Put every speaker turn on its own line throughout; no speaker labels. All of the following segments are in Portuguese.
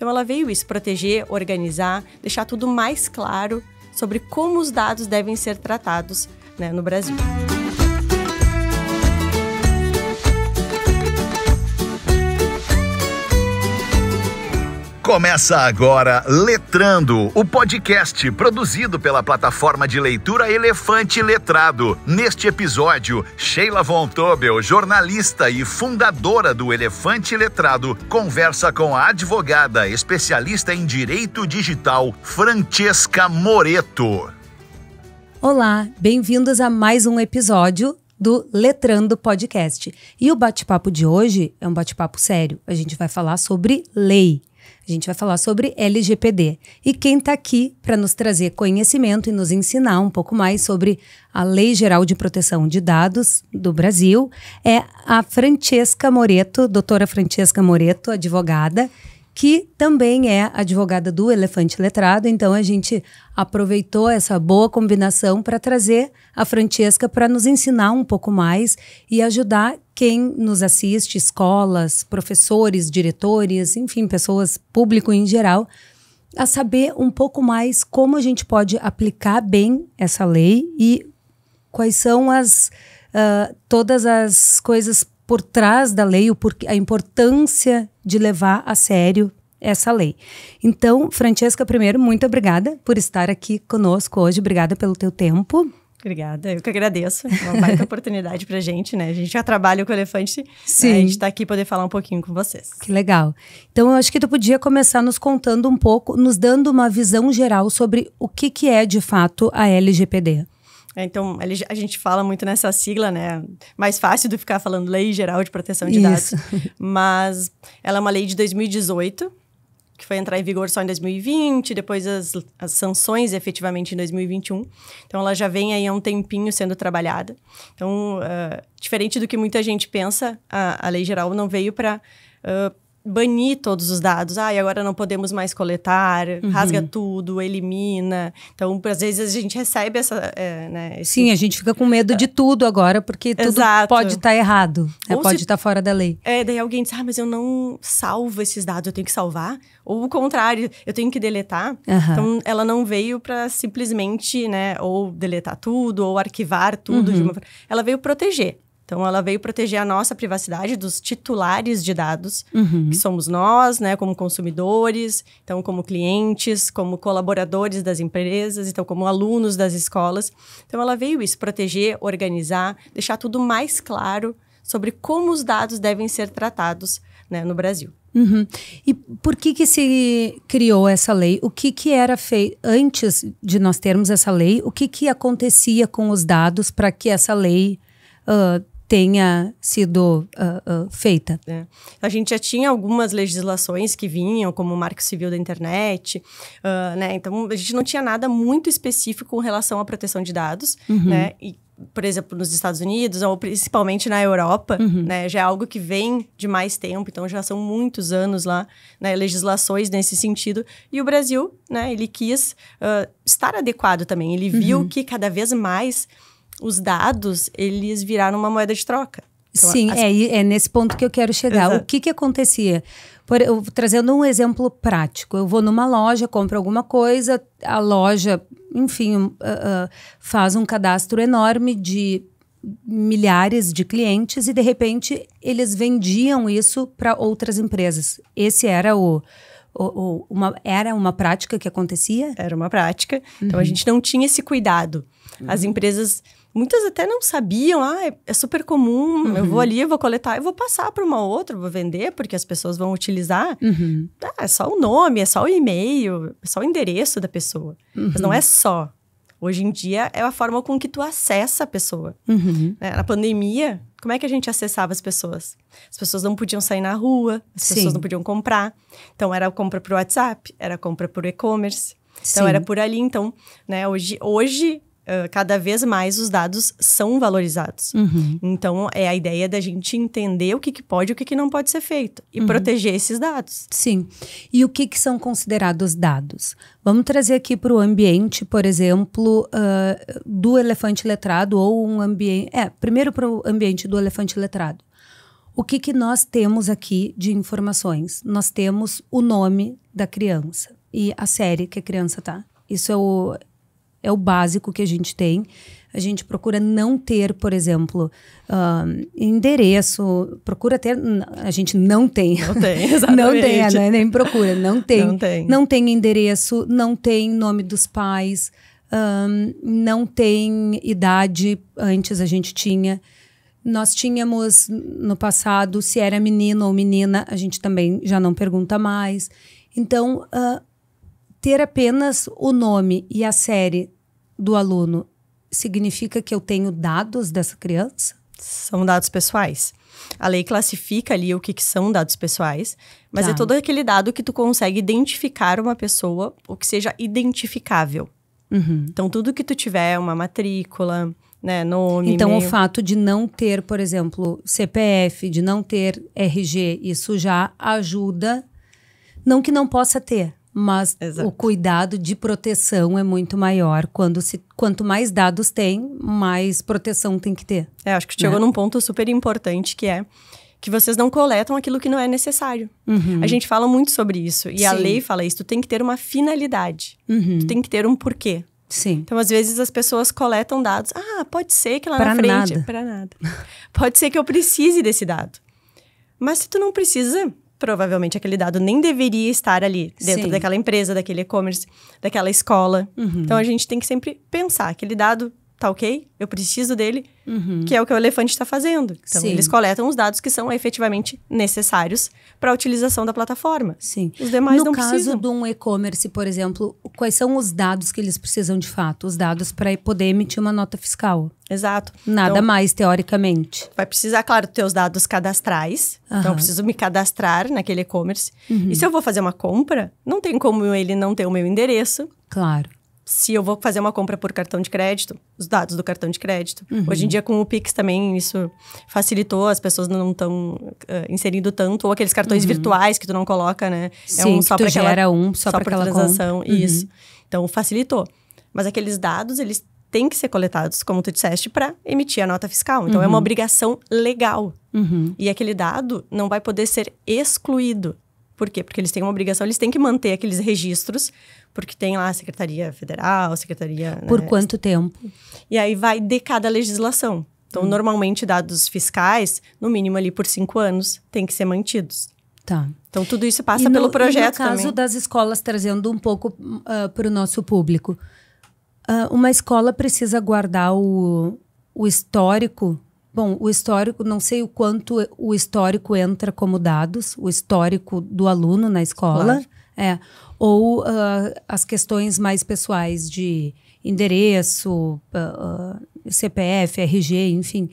Então ela veio isso, proteger, organizar, deixar tudo mais claro sobre como os dados devem ser tratados né, no Brasil.
Começa agora Letrando, o podcast produzido pela plataforma de leitura Elefante Letrado. Neste episódio, Sheila Von Tobel, jornalista e fundadora do Elefante Letrado, conversa com a advogada especialista em direito digital Francesca Moreto. Olá, bem-vindos a mais um episódio do Letrando Podcast. E o bate-papo de hoje é um bate-papo sério. A gente vai falar sobre lei gente vai falar sobre LGPD. E quem está aqui para nos trazer conhecimento e nos ensinar um pouco mais sobre a Lei Geral de Proteção de Dados do Brasil é a Francesca Moreto, doutora Francesca Moreto, advogada, que também é advogada do Elefante Letrado. Então a gente aproveitou essa boa combinação para trazer a Francesca para nos ensinar um pouco mais e ajudar quem nos assiste, escolas, professores, diretores, enfim, pessoas, público em geral, a saber um pouco mais como a gente pode aplicar bem essa lei e quais são as uh, todas as coisas por trás da lei, o porquê, a importância de levar a sério essa lei. Então, Francesca, primeiro, muito obrigada por estar aqui conosco hoje. Obrigada pelo teu tempo.
Obrigada, eu que agradeço. Uma baita oportunidade a gente, né? A gente já trabalha com elefante. Sim. Né? A gente tá aqui poder falar um pouquinho com vocês. Que
legal. Então, eu acho que tu podia começar nos contando um pouco, nos dando uma visão geral sobre o que, que é de fato a LGPD.
É, então, a gente fala muito nessa sigla, né? Mais fácil do que ficar falando Lei Geral de Proteção de Isso. Dados. Mas ela é uma lei de 2018, que foi entrar em vigor só em 2020, depois as, as sanções efetivamente em 2021. Então, ela já vem aí há um tempinho sendo trabalhada. Então, uh, diferente do que muita gente pensa, a, a Lei Geral não veio para. Uh, ah, banir todos os dados. Ah, e agora não podemos mais coletar, uhum. rasga tudo, elimina. Então, às vezes a gente recebe essa. É, né, esse... Sim, a
gente fica com medo de tudo agora, porque tudo Exato. pode estar tá errado, né? pode estar tá fora da lei.
É, daí alguém diz, ah, mas eu não salvo esses dados, eu tenho que salvar. Ou o contrário, eu tenho que deletar. Uhum. Então, ela não veio para simplesmente, né, ou deletar tudo, ou arquivar tudo. Uhum. Uma... Ela veio proteger. Então, ela veio proteger a nossa privacidade dos titulares de dados, uhum. que somos nós, né, como consumidores, então, como clientes, como colaboradores das empresas, então, como alunos das escolas. Então, ela veio isso, proteger, organizar, deixar tudo mais claro sobre como os dados devem ser tratados né, no Brasil.
Uhum. E por que que se criou essa lei? O que que era feito antes de nós termos essa lei? O que que acontecia com os dados para que essa lei uh, tenha sido uh, uh, feita. É.
A gente já tinha algumas legislações que vinham, como o Marco Civil da Internet, uh, né? Então a gente não tinha nada muito específico com relação à proteção de dados, uhum. né? E, por exemplo, nos Estados Unidos, ou principalmente na Europa, uhum. né, já é algo que vem de mais tempo, então já são muitos anos lá, né, legislações nesse sentido. E o Brasil, né, ele quis uh, estar adequado também, ele viu uhum. que cada vez mais os dados, eles viraram uma moeda de troca. Então, Sim, as... é,
é nesse ponto que eu quero chegar. Exato. O que, que acontecia? Por, eu, trazendo um exemplo prático, eu vou numa loja, compro alguma coisa, a loja, enfim, uh, uh, faz um cadastro enorme de milhares de clientes e de repente eles vendiam isso para outras empresas. Esse era o, o, o, uma, era uma prática que acontecia? Era uma prática. Uhum. Então a uhum. gente não tinha esse cuidado.
Uhum. As empresas Muitas até não sabiam, ah, é, é super comum, uhum. eu vou uhum. ali, eu vou coletar, eu vou passar para uma outra, vou vender, porque as pessoas vão utilizar. Uhum. Ah, é só o nome, é só o e-mail, é só o endereço da pessoa. Uhum. Mas não uhum. é só. Hoje em dia é a forma com que tu acessa a pessoa. É, na pandemia, como é que a gente acessava as pessoas? As pessoas não podiam sair na rua, as Sim. pessoas não podiam comprar. Então era compra por WhatsApp, era compra por e-commerce. Então Sim. era por ali. Então, né, hoje, hoje cada vez mais os dados são valorizados. Uhum. Então, é a ideia da gente
entender o que, que pode e o que, que não pode ser feito e uhum. proteger esses dados. Sim. E o que, que são considerados dados? Vamos trazer aqui para o ambiente, por exemplo, uh, do elefante letrado ou um ambiente. É, primeiro para o ambiente do elefante letrado. O que, que nós temos aqui de informações? Nós temos o nome da criança e a série que a criança tá. Isso é o, é o básico que a gente tem. A gente procura não ter, por exemplo, uh, endereço, procura ter. A gente não tem. Não tem, exatamente. É, não tem, né? nem procura, não tem. Não tem. Não tem endereço, não tem nome dos pais, um, ah, não tem idade. Antes a gente tinha. Nós tínhamos no passado, se era menino ou menina, a gente também já não pergunta mais. Então, uh, ter apenas o nome e a série do aluno significa que eu tenho dados dessa criança? São dados pessoais.
A lei classifica ali o que, que são dados pessoais, mas é tá. é todo aquele dado que tu consegue identificar uma pessoa ou que seja identificável. Uhum. Então, tudo que tu tiver,
uma matrícula, né, nome. Então, o fato de não ter, por exemplo, CPF, de não ter RG, isso já ajuda. Não que não possa ter, mas Exato. o cuidado de proteção é muito maior. Quando se, quanto mais dados tem, mais proteção tem que ter. É, acho que chegou né? num ponto super importante que
é que vocês não coletam aquilo que não é necessário. Uhum. A gente fala muito sobre isso e Sim. a lei fala isso. Tu tem que ter uma finalidade.
Uhum. Tu tem que
ter um porquê. Sim. Então, às vezes, as pessoas coletam dados. Ah, pode ser que lá pra na frente. Nada. Pra nada. pode ser que eu precise desse dado. Mas se tu não precisa, provavelmente aquele dado nem deveria estar ali dentro Sim. daquela empresa, daquele e-commerce, daquela escola.
Uhum. Então a gente
tem que sempre pensar aquele dado tá ok? Eu preciso dele, uhum. que é o que o elefante está fazendo. Então, Sim. eles coletam os dados que são efetivamente necessários para a utilização da plataforma. Sim. Os demais no não precisam. No caso
de um e-commerce, por exemplo, quais são os dados que eles precisam de fato? Os dados para poder emitir uma nota fiscal. Exato. Nada então, mais, teoricamente. Vai precisar, claro, ter os
dados cadastrais. Uhum. Então, eu preciso me cadastrar naquele e-commerce. Uhum. E se eu vou fazer uma compra, não tem como ele não ter o meu endereço. Claro se eu vou fazer uma compra por cartão de crédito, os dados do cartão de crédito. Uhum. Hoje em dia, com o Pix também, isso facilitou, as pessoas não estão uh, eh, inserindo tanto, ou aqueles cartões uhum. virtuais que tu não coloca, né? É Sim, é um só para aquela, gera um só, só para aquela transação. Uhum. Isso. Então, facilitou. Mas aqueles dados, eles têm que ser coletados, como tu disseste, para emitir a nota fiscal. Então, é uma uhum. obrigação legal. Uhum. E aquele dado não vai poder ser excluído. Por quê? Porque eles têm uma obrigação, eles têm que manter aqueles registros, porque tem lá a Secretaria Federal, Secretaria. Né? Por né? quanto tempo? E aí vai de cada legislação. Então, hum. normalmente, dados fiscais, no mínimo ali por cinco anos, tem que ser mantidos. Tá. Então, tudo isso passa no, pelo projeto também. no caso também. das
escolas, trazendo um pouco uh, ah, para o nosso público, uh, uma escola precisa guardar o, o histórico Bom, o histórico, não sei o quanto o histórico entra como dados, o histórico do aluno na escola, claro. é, ou uh, as questões mais pessoais de endereço, uh, ah, ah, CPF, RG, enfim.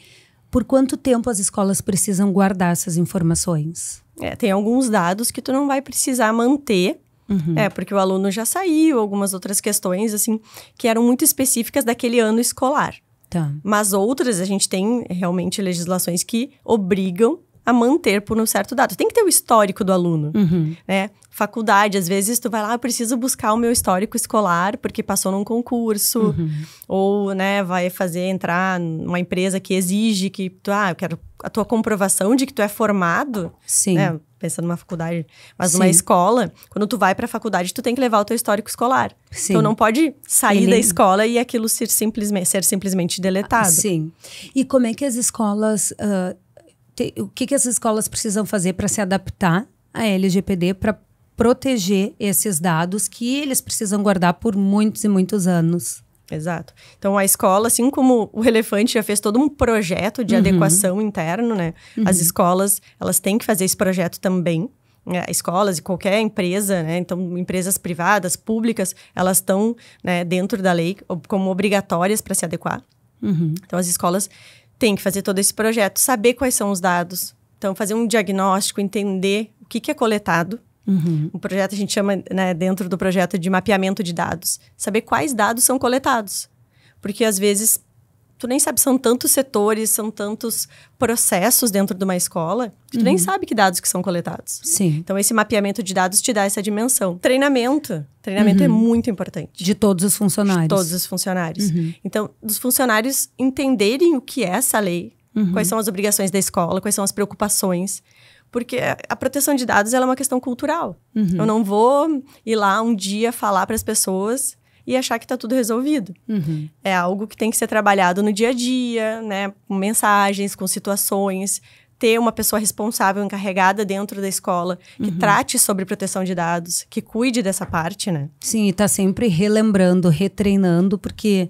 Por quanto tempo as escolas precisam guardar essas informações?
É, tem alguns dados que tu não vai precisar manter
Uhum. É, porque
o aluno já saiu, algumas outras questões, assim, que eram muito específicas daquele ano escolar. Tá. Mas outras, a gente tem realmente legislações que obrigam a manter por um certo dado. Tem que ter o histórico do aluno, uhum. né? Faculdade, às vezes tu vai lá, ah, eu preciso buscar o meu histórico escolar porque passou num concurso uhum. ou, né, vai fazer entrar numa empresa que exige que tu, ah, eu quero a tua comprovação de que tu é formado, Sim. Né? pensando numa faculdade, mas Sim. numa escola, quando tu vai para a faculdade, tu tem que levar o teu histórico escolar. Sim. Então não pode sair Ele... da escola e aquilo ser simplesmente,
ser simplesmente deletado. Ah, sim. E como é que as escolas uh, te, o que que as escolas precisam fazer para se adaptar à LGPD para proteger esses dados que eles precisam guardar por muitos e muitos anos? Exato. Então
a escola, assim como o elefante já fez todo um projeto de uhum. adequação interno, né? Uhum. As escolas, elas têm que fazer esse projeto também. Né? Escolas e qualquer empresa, né? Então, empresas privadas, públicas, elas estão né, dentro da lei como obrigatórias para se adequar. Uhum. Então, as escolas têm que fazer todo esse projeto, saber quais são os dados. Então, fazer um diagnóstico, entender o que, que é coletado, Uhum. O projeto a gente chama, né, dentro do projeto de mapeamento de dados, saber quais dados são coletados. Porque às vezes tu nem sabe, são tantos setores, são tantos processos dentro de uma escola, que tu uhum. nem sabe que dados que são coletados. Sim. Então, esse mapeamento de dados te dá essa dimensão. Treinamento. Treinamento é uhum. é
muito importante. De todos os funcionários. De todos os
funcionários. Uhum. Então, dos funcionários entenderem o que é essa lei, uhum. quais são as obrigações da escola, quais são as preocupações porque a proteção de dados é uma questão cultural. Uhum. Eu não vou ir lá um dia falar para as pessoas e achar que está tudo resolvido. Uhum. É algo que tem que ser trabalhado no dia a dia, né? Com mensagens, com situações. Ter uma pessoa responsável, encarregada dentro da escola, que uhum. trate sobre proteção de dados, que
cuide dessa parte, né? Sim, e está sempre relembrando, retreinando, porque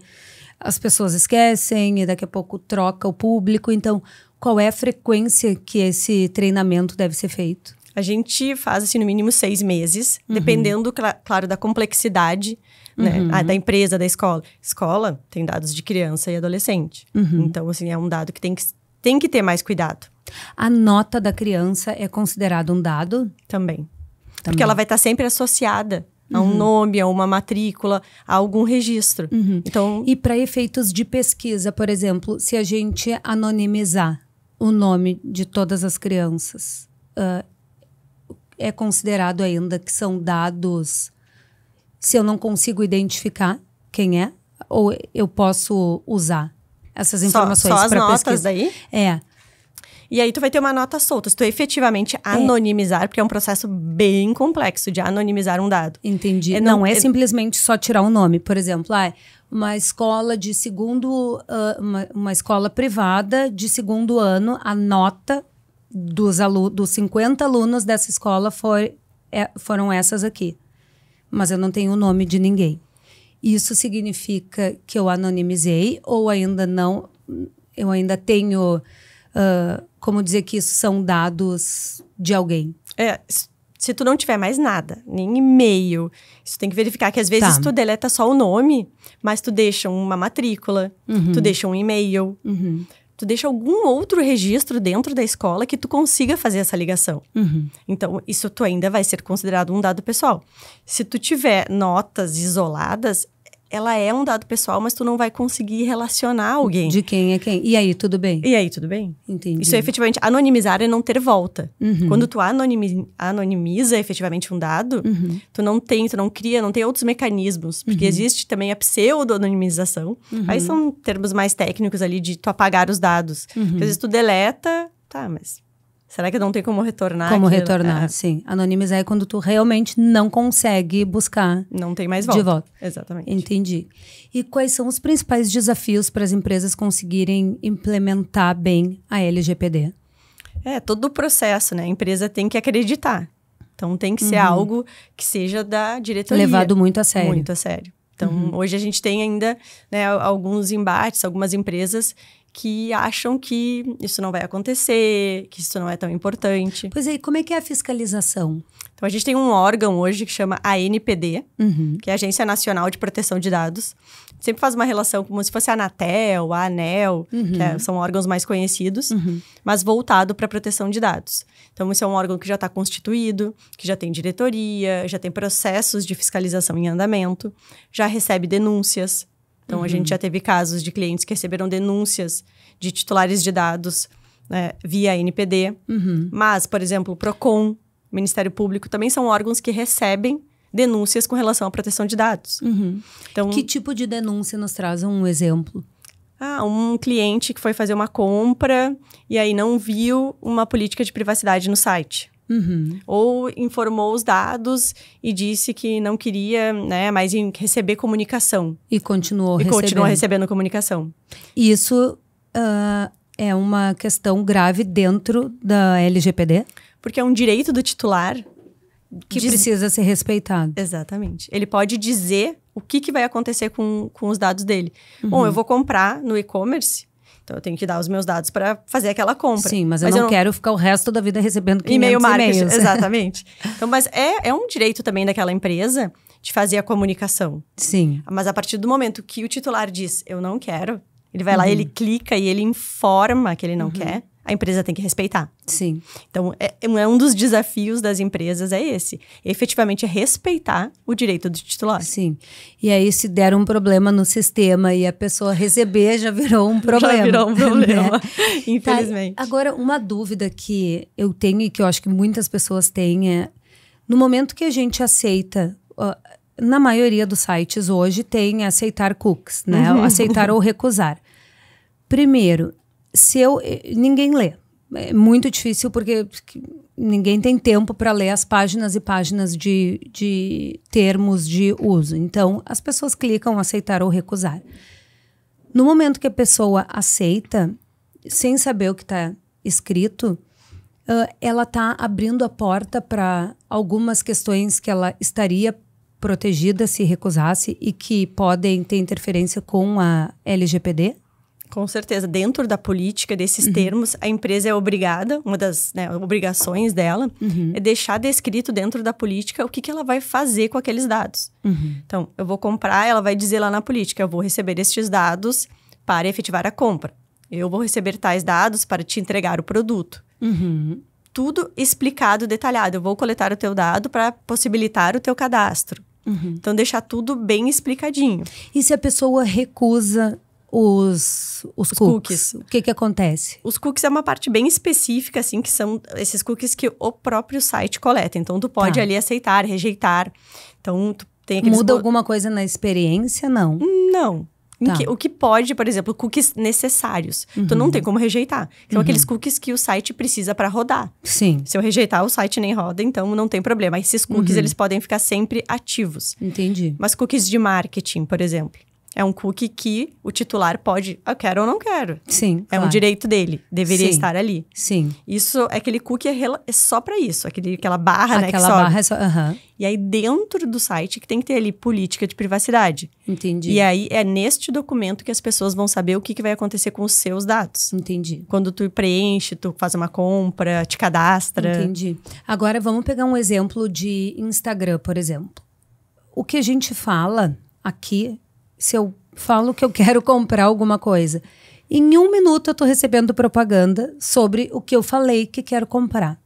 as pessoas esquecem e daqui a pouco troca o público. Então, qual é a frequência que esse treinamento deve ser feito? A gente faz, assim, no mínimo seis meses, uhum. dependendo,
cl claro, da complexidade né? Uhum. Ah, da empresa, da escola. Escola tem dados de criança e adolescente. Uhum. Então, assim, é um dado que tem, que tem que ter mais cuidado. A
nota da criança é considerada um dado? Também. Também. Porque ela vai estar sempre associada a um uhum. nome,
a uma matrícula, a algum registro.
Uhum. Então... E para efeitos de pesquisa, por exemplo, se a gente anonimizar o nome de todas as crianças. Uh, é considerado ainda que são dados. Se eu não consigo identificar quem é, ou eu posso usar essas informações para pesquisa. Só daí? É.
E aí tu vai ter uma nota solta. Se tu efetivamente é. anonimizar, porque é um processo bem complexo de anonimizar um
dado. Entendi. É, não, não, é, é simplesmente só tirar o um nome. Por exemplo, ah, uma escola de segundo... Uh, uma, uma escola privada de segundo ano, a nota dos, alu dos 50 alunos dessa escola foi, é, foram essas aqui. Mas eu não tenho o nome de ninguém. Isso significa que eu anonimizei ou ainda não... Eu ainda tenho ah, como dizer que isso são dados de alguém. É, se tu não tiver mais nada, nem
e-mail, isso tem que verificar que às vezes tá. tu deleta só o nome, mas tu deixa uma matrícula, uhum. tu deixa um e-mail, uhum. tu deixa algum outro registro dentro da escola que tu consiga fazer essa ligação. Uhum. Então, isso tu ainda vai ser considerado um dado pessoal. Se tu tiver notas isoladas, ela é um dado pessoal, mas tu não vai conseguir relacionar alguém. De quem é quem. E aí, tudo bem? E aí, tudo bem? Entendi. Isso é efetivamente anonimizar é não ter volta. Uhum. Quando tu anonimiza, anonimiza efetivamente um dado, uhum. tu não tem, tu não cria, não tem outros mecanismos. Porque uhum. existe também a pseudo-anonimização. Uhum. Aí são termos mais técnicos ali de tu apagar os dados. Uhum. às vezes tu deleta, tá, mas
Será que não tem como retornar? Como aquilo? retornar, é. sim. Anonimizar é quando tu realmente não consegue buscar. Não tem mais volta. De volta. Exatamente. Entendi. E quais são os principais desafios para as empresas conseguirem implementar bem a LGPD?
É, todo o processo, né? A empresa tem que acreditar. Então tem que ser uhum. algo que seja da diretoria. Levado muito a sério. Muito a sério. Então, uhum. hoje a gente tem ainda né, alguns embates, algumas empresas que acham que isso não vai acontecer, que isso não é tão importante. Pois é, como é que é a fiscalização? Então, a gente tem um órgão hoje que chama ANPD, uhum. que é a Agência Nacional de Proteção de Dados. Sempre faz uma relação como se fosse a Anatel, a ANEL, uhum. que é, são órgãos mais conhecidos, uhum. mas voltado para a proteção de dados. Então, esse é um órgão que já está constituído, que já tem diretoria, já tem processos de fiscalização em andamento, já recebe denúncias, então, uhum. a gente já teve casos de clientes que receberam denúncias de titulares de dados né, via NPD. Uhum. Mas, por exemplo, o PROCON, Ministério Público, também são órgãos que recebem denúncias com relação à proteção de dados. Uhum. Então, que tipo de denúncia nos traz um exemplo? Ah, um cliente que foi fazer uma compra e aí não viu uma política de privacidade no site. Uhum. Ou informou os dados e disse que não queria né, mais receber comunicação.
E continuou e recebendo. continuou recebendo comunicação. Isso uh, é uma questão grave dentro da LGPD? Porque é um direito do titular que diz... precisa ser respeitado.
Exatamente. Ele pode dizer o que, que vai acontecer com, com os dados dele. Uhum. Bom, eu vou comprar no e-commerce então eu tenho que dar os meus dados para fazer aquela compra. Sim, mas, mas eu, não eu, não quero ficar
o resto da vida recebendo e-mail marketing, e-mails. exatamente.
Então, mas é, é um direito também daquela empresa de fazer a comunicação. Sim. Mas a partir do momento que o titular diz eu não quero, ele vai uhum. lá, ele clica e ele informa que ele não uhum. quer a empresa tem que respeitar. Sim. Então, é, é, é, um dos desafios das empresas é esse. Efetivamente é respeitar
o direito do titular. Sim. E aí, se der um problema no sistema e a pessoa receber, já virou um problema. Já virou um né? problema, né? infelizmente. Tá, agora, uma dúvida que eu tenho e que eu acho que muitas pessoas têm é... No momento que a gente aceita... Ó, na maioria dos sites hoje tem aceitar cookies, né? Uhum. Aceitar ou recusar. Primeiro, se eu eh, ninguém lê. É muito difícil porque ninguém tem tempo para ler as páginas e páginas de, de termos de uso. Então, as pessoas clicam aceitar ou recusar. No momento que a pessoa aceita, sem saber o que está escrito, uh, ela está abrindo a porta para algumas questões que ela estaria protegida se recusasse e que podem ter interferência com a LGPD,
com certeza, dentro da política desses uhum. termos, a empresa é obrigada, uma das né, obrigações dela uhum. é deixar descrito dentro da política o que, que ela vai fazer com aqueles dados. Uhum. Então, eu vou comprar, ela vai dizer lá na política, eu vou receber estes dados para efetivar a compra. Eu vou receber tais dados para te entregar o produto.
Uhum.
Tudo explicado, detalhado. Eu vou coletar o teu dado para possibilitar o teu cadastro. Uhum.
Então, deixar tudo bem explicadinho. E se a pessoa recusa os, os, os cookies. cookies. O que que acontece?
Os cookies é uma parte bem específica, assim, que são esses cookies que o próprio site coleta. Então, tu pode tá. ali aceitar, rejeitar.
Então, tu tem aqueles... Muda alguma coisa na experiência? Não. Não. Tá. Que, o
que pode, por exemplo, cookies necessários. Uhum. Tu não uhum. tem como rejeitar. São uhum. aqueles cookies que o site precisa para rodar. Sim. Se eu rejeitar, o site nem roda, então não tem problema. Esses cookies, uhum. eles podem ficar sempre ativos. Entendi. Mas cookies de marketing, por exemplo. É um cookie que o titular pode, eu quero ou não quero. Sim. É claro. um direito dele, deveria Sim. estar ali. Sim. Isso, aquele cookie é, é só para isso, aquele, aquela barra, né, aquela barra é só. Uh E aí, dentro do site, que tem que ter ali política de privacidade. Entendi. E aí, é neste documento que as pessoas vão saber o que, que vai acontecer com os seus dados. Entendi. Quando tu preenche, tu faz uma compra,
te cadastra. Entendi. Agora, vamos pegar um exemplo de Instagram, por exemplo. O que a gente fala aqui se eu falo que eu quero comprar alguma coisa, em um minuto eu estou recebendo propaganda sobre o que eu falei que quero comprar.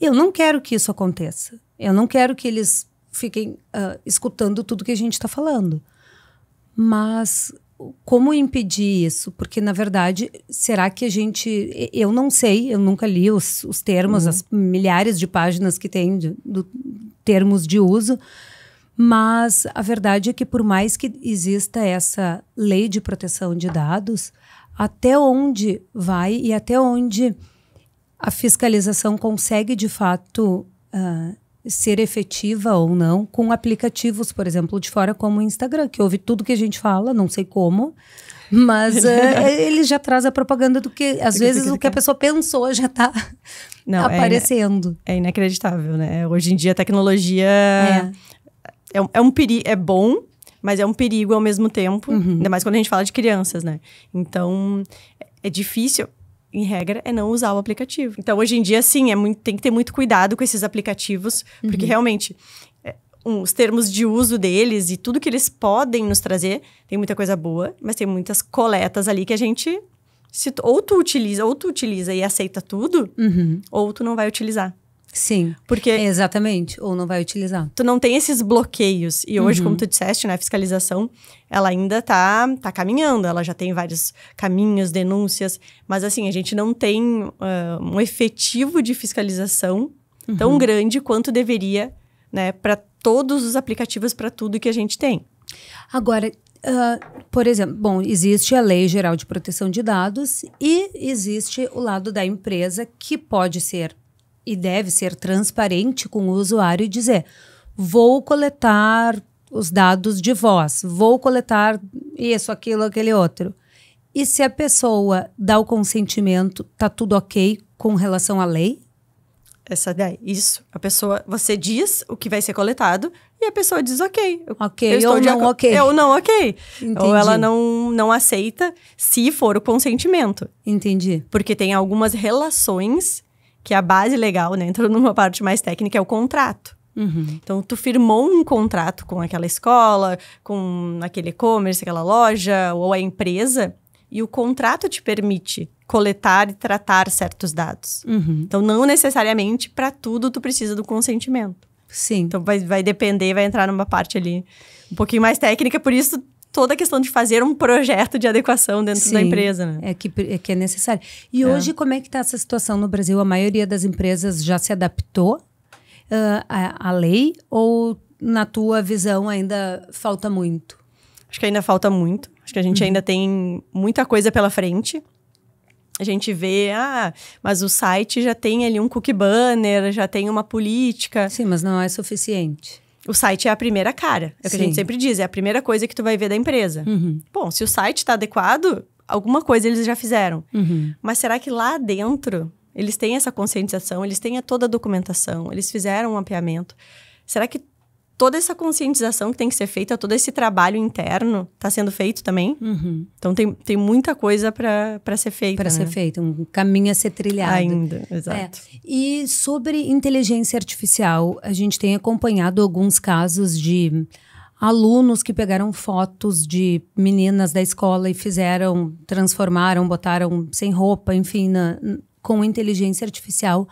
Eu não quero que isso aconteça. Eu não quero que eles fiquem uh, escutando tudo que a gente está falando. Mas como impedir isso? Porque, na verdade, será que a gente. Eu não sei, eu nunca li os, os termos, uhum. as milhares de páginas que tem de, do, termos de uso mas a verdade é que, por mais que exista essa lei de proteção de dados, até onde vai e até onde a fiscalização consegue, de fato, uh, ser efetiva ou não com aplicativos, por exemplo, de fora como o Instagram, que ouve tudo que a gente fala, não sei como, mas é, ele já traz a propaganda do que, às vezes, o que a é. pessoa pensou já está
é aparecendo. É, é, inacreditável, né? Hoje em dia a tecnologia é é, um, é, um perigo, é bom, mas é um perigo ao mesmo tempo, uhum. ainda mais quando a gente fala de crianças, né? Então, é difícil, em regra, é não usar o aplicativo. Então, hoje em dia, sim, é muito, tem que ter muito cuidado com esses aplicativos, uhum. porque realmente é, os termos de uso deles e tudo que eles podem nos trazer, tem muita coisa boa, mas tem muitas coletas ali que a gente se, ou tu utiliza, ou tu utiliza e aceita tudo, uhum. ou tu não vai utilizar. Sim. Porque exatamente, ou não vai utilizar. Tu não tem esses bloqueios e hoje, uhum. como tu disseste, né, a fiscalização, ela ainda tá tá caminhando, ela já tem vários caminhos, denúncias, mas assim, a gente não tem uh, um efetivo de fiscalização uhum. tão grande quanto deveria, né, para todos
os aplicativos para tudo que a gente tem. Agora, Uh, por exemplo, bom, existe a Lei Geral de Proteção de Dados e existe o lado da empresa que pode ser e deve ser transparente com o usuário e dizer: vou coletar os dados de voz, vou coletar isso, aquilo, aquele outro. E se a pessoa dá o consentimento, tá tudo ok com relação à lei? Essa ideia, isso. A
pessoa, você diz
o que vai ser coletado
e a pessoa diz ok. Eu, ok, eu ou não ok. Eu não ok. Entendi. Ou ela não, não aceita se for o consentimento. Entendi. Porque tem algumas relações que é a base legal, né, entrando numa parte mais técnica, é o contrato. Uhum. Então, tu firmou um contrato com aquela escola, com aquele e-commerce, aquela loja ou a empresa, e o contrato te permite coletar e tratar certos dados. Uhum. Então, não necessariamente para tudo tu precisa do consentimento. Sim. Então, vai, vai depender, vai entrar numa parte ali um pouquinho mais técnica, por isso toda a questão de fazer um projeto de
adequação dentro Sim, da empresa, né? É que é, que é necessário. E é. hoje, como é que está essa situação no Brasil? A maioria das empresas já se adaptou uh, ah, à, à lei ou, na tua visão, ainda falta muito? Acho que ainda falta muito. Acho que a gente uhum. ainda tem
muita coisa pela frente. A gente vê, ah, mas o site já tem ali um cookie banner, já tem uma política. Sim, mas não é suficiente. O site é a primeira cara. É o que Sim. a gente sempre diz, é a primeira coisa que tu vai ver da empresa. Uhum. Bom, se o site está adequado, alguma coisa eles já fizeram. Uhum. Mas será que lá dentro eles têm essa conscientização, eles têm toda a documentação, eles fizeram um mapeamento? Será que toda essa conscientização que tem que ser feita, todo esse trabalho interno está sendo feito também. Uhum. Então tem, tem muita coisa para ser feita. Para né? ser feita, um caminho a ser trilhado. Ainda, exato.
É. E sobre inteligência artificial, a gente tem acompanhado alguns casos de alunos que pegaram fotos de meninas da escola e fizeram, transformaram, botaram sem roupa, enfim, na, com inteligência artificial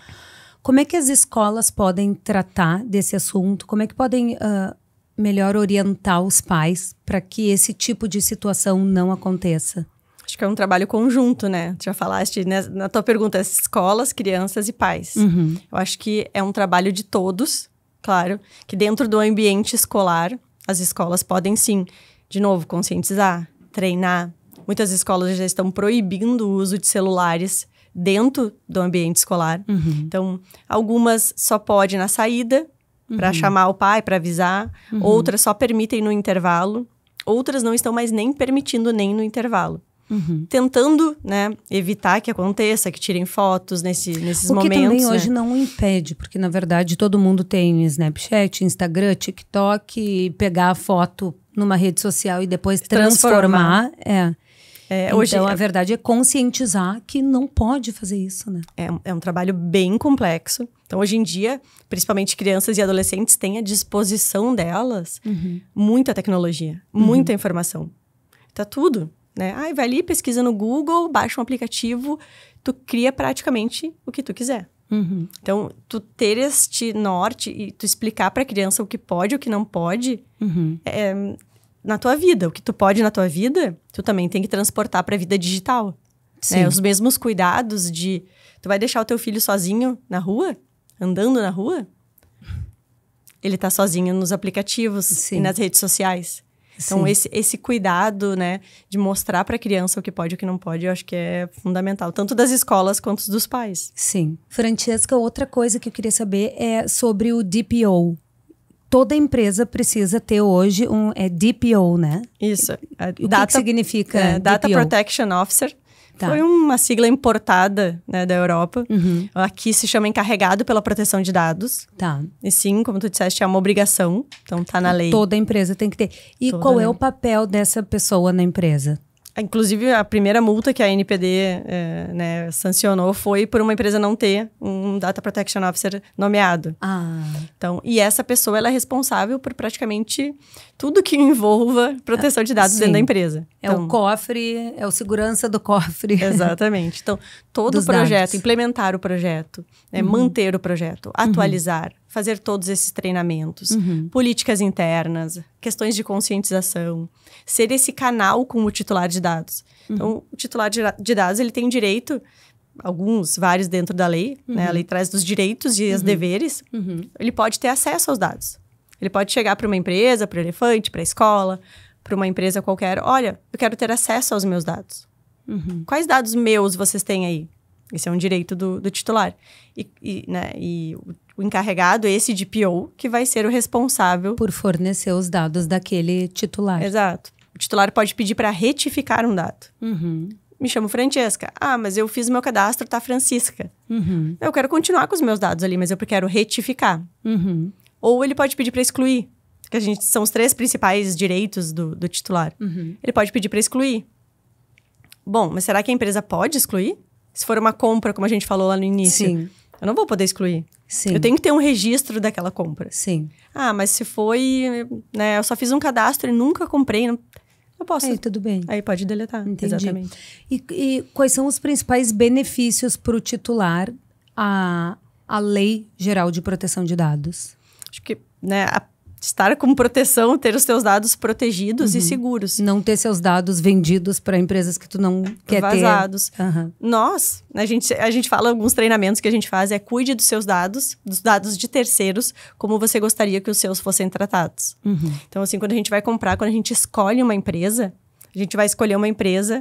como é que as escolas podem tratar desse assunto? Como é que podem uh, melhor orientar os pais para que esse tipo de situação não aconteça? Acho que é
um trabalho conjunto, né? Já falaste
né? na tua pergunta, é escolas, crianças
e pais. Uhum. Eu acho que é um trabalho de todos, claro, que dentro do ambiente escolar, as escolas podem sim, de novo, conscientizar, treinar. Muitas escolas já estão proibindo o uso de celulares dentro do ambiente escolar. Uhum. Então, algumas só pode na saída para uhum. chamar o pai, para avisar, uhum. outras só permitem no intervalo, outras não estão mais nem permitindo nem no intervalo. Uhum. tentando né, evitar que aconteça, que tirem fotos nesse, nesses o momentos. Que também né? hoje
não impede, porque na verdade todo mundo tem Snapchat, Instagram, TikTok, pegar a foto numa rede social e depois transformar. transformar é. É, então, hoje... É- a verdade é conscientizar que não pode fazer isso, né? É, é um trabalho
bem complexo. Então, hoje em dia, principalmente crianças e adolescentes têm à disposição delas uhum. muita tecnologia, uhum. muita uhum. informação. Tá tudo, né? Ai, vai ali, pesquisa no Google, baixa um aplicativo, tu cria praticamente o que tu quiser. Uhum. Então, tu ter este norte e tu explicar para a criança o que pode e o que não pode, uhum. é, na tua vida. O que tu pode na tua vida, tu também tem que transportar para a vida digital. Né? Os mesmos cuidados de tu vai deixar o teu filho sozinho na rua, andando na rua? Ele tá sozinho nos aplicativos Sim. e nas redes sociais. Então, esse, esse cuidado, né, de mostrar para a criança o que pode e o que não pode, eu acho que é fundamental, tanto das escolas quanto dos pais. Sim.
Francesca, outra coisa que eu queria saber é sobre o DPO, toda empresa precisa ter hoje um é DPO, né? Isso. O data, que, significa é, Data Protection
Officer. Tá. Foi uma sigla importada né, da Europa. Uhum. Aqui se chama encarregado pela proteção de dados. Tá. E sim, como tu disseste, é uma obrigação. Então
tá na lei. Toda empresa tem que ter. E toda qual é o papel dessa pessoa na empresa?
Inclusive, a primeira multa que a NPD é, eh, né, sancionou foi por uma empresa não ter um Data Protection Officer nomeado. Ah. Então, e essa pessoa ela é responsável por praticamente tudo que envolva proteção de dados Sim. dentro da empresa. Então, é o então cofre, é o segurança do cofre. Exatamente. Então, todo o projeto, dados. implementar o projeto, né, uhum. manter o projeto, uhum. atualizar, uhum. fazer todos esses treinamentos, uhum. políticas internas, questões de conscientização ser esse canal com o titular de dados. Uhum. Então, o titular de, de dados ele tem direito alguns, vários dentro da lei, né? uhum. né? A lei traz dos direitos e os uhum. deveres. Uhum. Ele pode ter acesso aos dados. Ele pode chegar para uma empresa, para o elefante, para a escola, para uma empresa qualquer. Olha, eu quero ter acesso aos meus dados. Uhum. Quais dados meus vocês têm aí? Esse é um direito do, do titular. E, e, né? e o encarregado, esse de PO, que vai ser o responsável... Por fornecer os dados daquele titular. Exato. O titular pode pedir para retificar um dado. Uhum. Me chamo Francesca. Ah, mas eu fiz meu cadastro, tá Francisca.
Uhum. Eu
quero continuar com os meus dados ali, mas eu quero retificar. Uhum. Ou ele pode pedir para excluir, que a gente são os três principais direitos do, do titular. Uhum. Ele pode pedir para excluir. Bom, mas será que a empresa pode excluir? Se for uma compra, como a gente falou lá no início, Sim. eu não vou poder excluir. Sim. Eu tenho que ter um registro daquela compra. Sim. Ah, mas se foi,
né, eu só fiz um cadastro e nunca comprei, não... Eu posso. Aí tudo bem. Aí pode deletar. Entendi. Exatamente. E, e quais são os principais benefícios para o titular a, a Lei Geral de Proteção de Dados? Acho que né, a estar com proteção, ter os seus dados protegidos uhum. e seguros. Não ter seus dados vendidos para empresas que tu não quer Vazados. ter. Vazados. Uhum.
Nós, a gente, a gente fala, alguns treinamentos que a gente faz é cuide dos seus dados, dos dados de terceiros, como você gostaria que os seus fossem tratados. Uhum. Então, assim, quando a gente vai comprar, quando a gente escolhe uma empresa, a gente vai escolher uma empresa,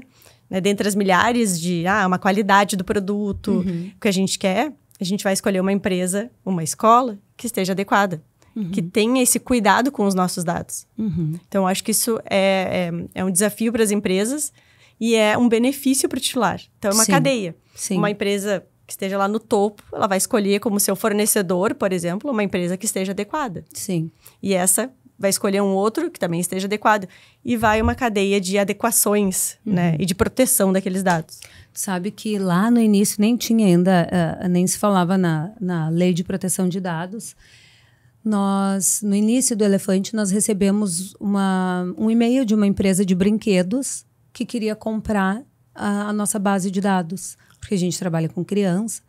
né, dentre as milhares de, ah, uma qualidade do produto uhum. que a gente quer, a gente vai escolher uma empresa, uma escola que esteja adequada uhum. que tenha esse cuidado com os nossos dados. Uhum. Então, acho que isso é, é, é um desafio para as empresas e é um benefício para o titular. Então, é uma Sim. cadeia. Sim. Uma empresa que esteja lá no topo, ela vai escolher como seu fornecedor, por exemplo, uma empresa que esteja adequada. Sim. E essa vai escolher um outro que também esteja adequado e vai uma cadeia de adequações, né, uhum. né, e de
proteção daqueles dados. Sabe que lá no início nem tinha ainda, uh, nem se falava na, na lei de proteção de dados nós no início do elefante nós recebemos uma, um e-mail de uma empresa de brinquedos que queria comprar a, a, nossa base de dados porque a gente trabalha com criança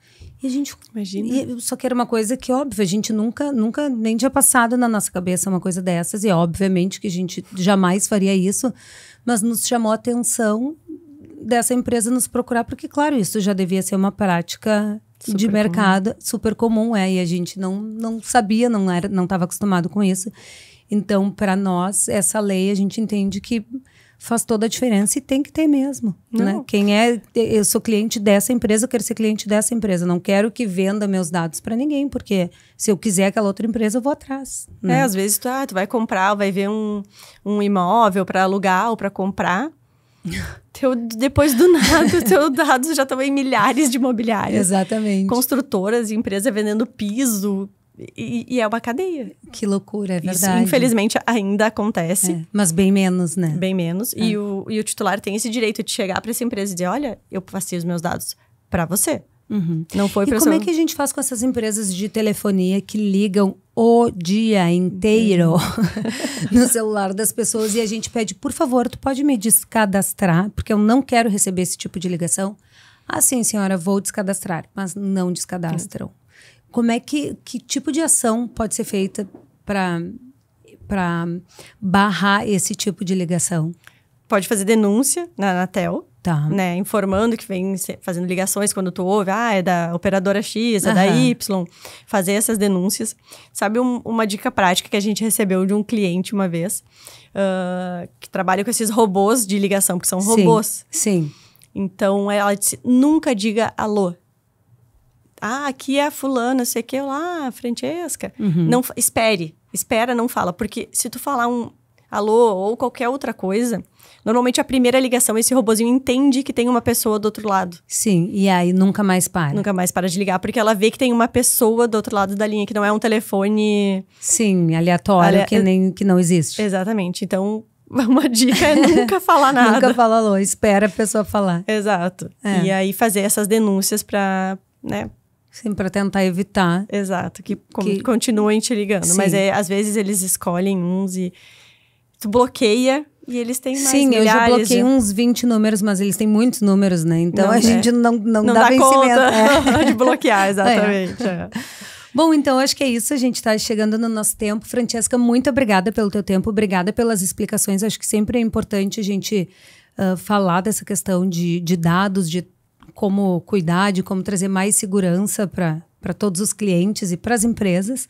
e a gente imagina e, só que era uma coisa que óbvio a gente nunca nunca nem tinha passado na nossa cabeça uma coisa dessas e obviamente que a gente jamais faria isso mas nos chamou a atenção dessa empresa nos procurar porque claro isso já devia ser uma prática Super de mercado, comum. super comum, é, e a gente não, não sabia, não era, não estava acostumado com isso. Então, para nós, essa lei a gente entende que faz toda a diferença e tem que ter mesmo. Não. Né? Quem é, eu sou cliente dessa empresa, eu quero ser cliente dessa empresa. Não quero que venda meus dados para ninguém, porque se eu quiser aquela outra empresa, eu vou atrás. Né? É, às vezes tu, ah, tu vai
comprar, vai ver um, um imóvel para alugar ou para comprar. Teu, depois do nada, seus dados já estão em milhares de imobiliárias. Exatamente. Construtoras e empresas vendendo piso. E, e, é uma cadeia. Que loucura, é verdade. Isso, infelizmente, ainda acontece. É, mas bem menos, né? Bem menos. É. E, o, e o titular tem esse direito de chegar para essa empresa e dizer: olha, eu passei os meus dados para você. Uhum. Não foi E como seu... é que
a gente faz com essas empresas de telefonia que ligam o dia inteiro no celular das pessoas e a gente pede, por favor, tu pode me descadastrar, porque eu não quero receber esse tipo de ligação. Ah, sim, senhora, vou descadastrar, mas não descadastram. Como é que que tipo de ação pode ser feita para para barrar esse tipo de ligação? Pode fazer denúncia na Anatel Tá. Né,
informando que vem fazendo ligações quando tu ouve, ah, é da operadora X, é uhum. da Y, fazer essas denúncias. Sabe um, uma dica prática que a gente recebeu de um cliente uma vez, uh, que trabalha com esses robôs de ligação, que são robôs. Sim. sim. Então ela disse: nunca diga alô. Ah, aqui é fulana, sei que lá, Francesca. Uhum. Não espere, espera, não fala, porque se tu falar um alô ou qualquer outra coisa, Normalmente a primeira ligação, esse robozinho entende que tem uma pessoa do outro lado. Sim, e aí nunca mais para. Nunca mais para de ligar, porque ela vê que tem uma pessoa do outro lado da linha, que não é um telefone. Sim, aleatório, que, nem,
que não existe.
Exatamente. Então,
uma dica é nunca falar nada. nunca fala alô, espera a
pessoa falar. Exato. É. E aí fazer essas denúncias para, né? Sim, para tentar evitar. Exato, que, que... continuem te ligando. Sim. Mas é, às vezes eles escolhem uns e tu bloqueia e eles têm mais Sim, milhares. Sim, eu já bloqueei uns
20 números, mas eles têm muitos números, né? Então não, a gente não, não, não, dá, dá vencimento. É. de bloquear, é. exatamente. É. Bom, então acho que é isso. A gente está chegando no nosso tempo. Francesca, muito obrigada pelo teu tempo, obrigada pelas explicações. Acho que sempre é importante a gente uh, falar dessa questão de, de dados, de como cuidar, de como trazer mais segurança para todos os clientes e para as empresas.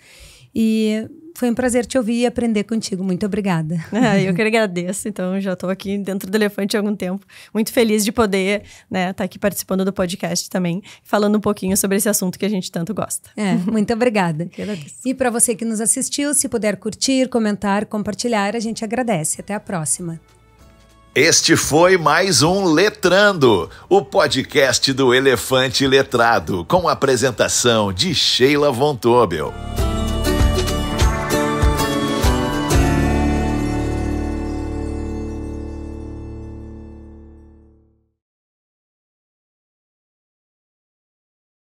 E foi um prazer te ouvir e aprender contigo. Muito obrigada. Ah, eu que
agradeço. Então, já estou aqui dentro do Elefante há algum tempo. Muito feliz de poder estar né, tá aqui participando do podcast também, falando um pouquinho sobre esse assunto que a gente tanto
gosta. É, muito obrigada. e para você que nos assistiu, se puder curtir, comentar, compartilhar, a gente agradece. Até a próxima. Este foi mais um Letrando, o podcast do Elefante Letrado, com apresentação de Sheila Von Tobel.